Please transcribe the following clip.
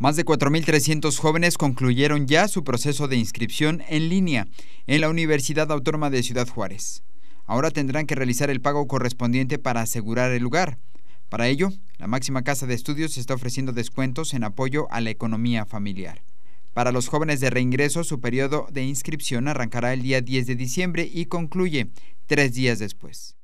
Más de 4.300 jóvenes concluyeron ya su proceso de inscripción en línea en la Universidad Autónoma de Ciudad Juárez. Ahora tendrán que realizar el pago correspondiente para asegurar el lugar. Para ello, la máxima casa de estudios está ofreciendo descuentos en apoyo a la economía familiar. Para los jóvenes de reingreso, su periodo de inscripción arrancará el día 10 de diciembre y concluye tres días después.